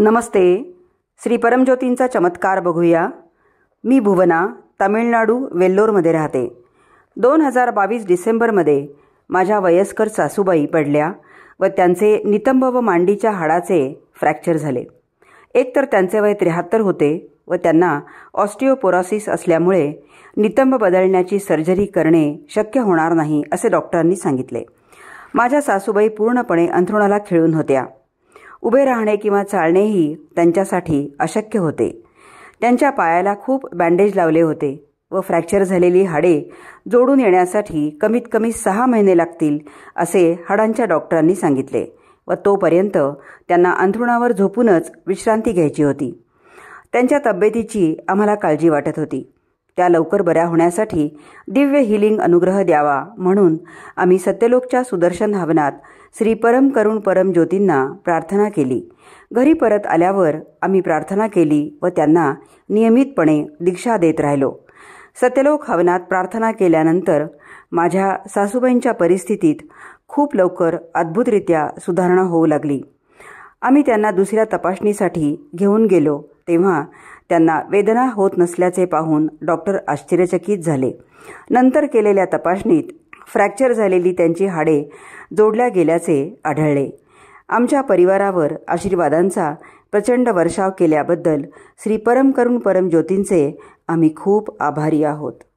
नमस्ते श्री परमज्योतींचा चमत्कार बघूया मी भुवना तामिळनाडू वेल्लोरमध्ये राहते दोन हजार बावीस डिसेंबरमध्ये माझ्या वयस्कर सासूबाई पडल्या व त्यांचे नितंब व मांडीच्या हाडाचे फ्रॅक्चर झाले एकतर त्यांचे वय त्र्याहत्तर होते व त्यांना ऑस्टिओपोरॉसिस असल्यामुळे नितंब बदलण्याची सर्जरी करणे शक्य होणार नाही असे डॉक्टरांनी सांगितले माझ्या सासूबाई पूर्णपणे अंथरुणाला खिळून होत्या उभे राहणे किंवा चालणेही त्यांच्यासाठी अशक्य होते त्यांच्या पायाला खूप बँडेज लावले होते व फ्रॅक्चर झालेली हाडे जोडून येण्यासाठी कमीत कमी सहा महिने लागतील असे हाडांच्या डॉक्टरांनी सांगितले व तोपर्यंत त्यांना अंथरुणावर झोपूनच विश्रांती घ्यायची होती त्यांच्या तब्येतीची आम्हाला काळजी वाटत होती त्या लवकर बऱ्या होण्यासाठी दिव्य हिलिंग अनुग्रह द्यावा म्हणून आम्ही सत्यलोकच्या सुदर्शन हवनात श्री परम करुण परम ज्योतींना प्रार्थना केली घरी परत आल्यावर आम्ही प्रार्थना केली व त्यांना नियमितपणे दीक्षा देत राहिलो सत्यलोक हवनात प्रार्थना केल्यानंतर माझ्या सासूबाईंच्या परिस्थितीत खूप लवकर अद्भुतरित्या सुधारणा होऊ लागली आम्ही त्यांना दुसऱ्या तपासणीसाठी घेऊन गेलो तेव्हा त्यांना वेदना होत नसल्याचे पाहून डॉक्टर आश्चर्यचकित झाले नंतर केलेल्या तपासणीत फ्रॅक्चर झालेली त्यांची हाडे जोडल्या गेल्याचे आढळले आमच्या परिवारावर आशीर्वादांचा प्रचंड वर्षाव केल्याबद्दल श्री परम परमज्योतींचे परम आम्ही खूप आभारी आहोत